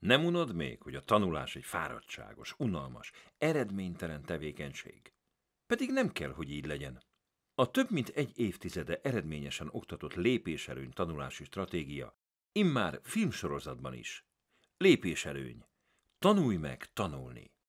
Nem unod még, hogy a tanulás egy fáradtságos, unalmas, eredménytelen tevékenység? Pedig nem kell, hogy így legyen. A több mint egy évtizede eredményesen oktatott lépéselőny tanulási stratégia immár filmsorozatban is. Lépéselőny. Tanulj meg tanulni.